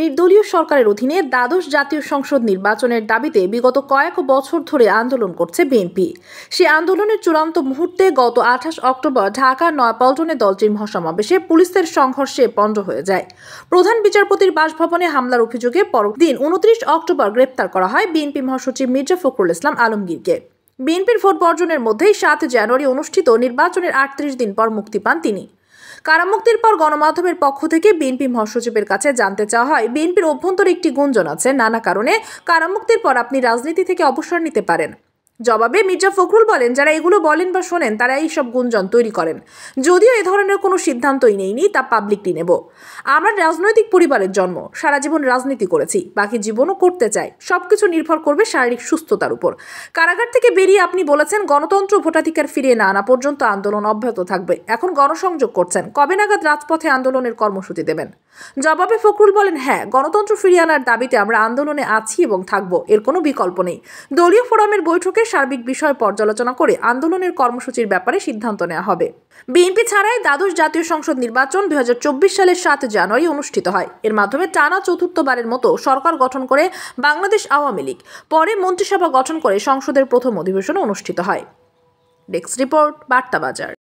নির্দলীয় সরকারের অধীনে দ্বাদশ জাতীয় সংসদ নির্বাচনের দাবিতে বিগত কয়েক বছর ধরে আন্দোলন করছে বিএনপি সে আন্দোলনের চূড়ান্ত মুহূর্তে গত আঠাশ অক্টোবর ঢাকার নয়াপল্টনে দলটির মহাসমাবেশে পুলিশের সংঘর্ষে পণ্ড হয়ে যায় প্রধান বিচারপতির বাসভবনে হামলার অভিযোগে পরদিন উনত্রিশ অক্টোবর গ্রেপ্তার করা হয় বিএনপি মহাসচিব মির্জা ফখরুল ইসলাম আলমগীরকে বিএনপির ভোট বর্জনের মধ্যেই সাত জানুয়ারি অনুষ্ঠিত নির্বাচনের আটত্রিশ দিন পর মুক্তি পান তিনি কারামুক্তির পর গণমাধ্যমের পক্ষ থেকে বিএনপি মহাসচিবের কাছে জানতে চাওয়া হয় বিএনপির অভ্যন্তরে একটি গুঞ্জন আছে নানা কারণে কারামুক্তির পর আপনি রাজনীতি থেকে অবসর নিতে পারেন জবাবে মির্জা ফখরুল বলেন যারা এগুলো বলেন বা শোনেন তারা এই সব গুঞ্জন তৈরি করেন যদিও এ ধরনের কোনো সিদ্ধান্তই নেইনি তা পাবলিকলি নেব আমরা রাজনৈতিক পরিবারের জন্ম সারা জীবন রাজনীতি করেছি বাকি জীবনও করতে চাই সব কিছু নির্ভর করবে শারীরিক সুস্থতার উপর কারাগার থেকে বেরিয়ে আপনি বলেছেন গণতন্ত্র ভোটাধিকার ফিরিয়ে না আনা পর্যন্ত আন্দোলন অব্যাহত থাকবে এখন গণসংযোগ করছেন কবে নাগাদ রাজপথে আন্দোলনের কর্মসূচি দেবেন জবাবে ফখরুল বলেন হ্যাঁ গণতন্ত্র ফিরিয়ে আনার দাবিতে আমরা আন্দোলনে আছি এবং থাকবো এর কোনো বিকল্প নেই দলীয় ফোরামের বৈঠকে সার্বিক বিষয় পর্যালোচনা করে আন্দোলনের কর্মসূচির ব্যাপারে সিদ্ধান্ত নেওয়া হবে বিএনপি ছাড়াই দ্বাদশ জাতীয় সংসদ নির্বাচন দুই সালের সাত জানুয়ারি অনুষ্ঠিত হয় এর মাধ্যমে টানা চতুর্থবারের মতো সরকার গঠন করে বাংলাদেশ আওয়ামী লীগ পরে মন্ত্রিসভা গঠন করে সংসদের প্রথম অধিবেশন অনুষ্ঠিত হয় ডেস্ক রিপোর্ট বার্তা বাজার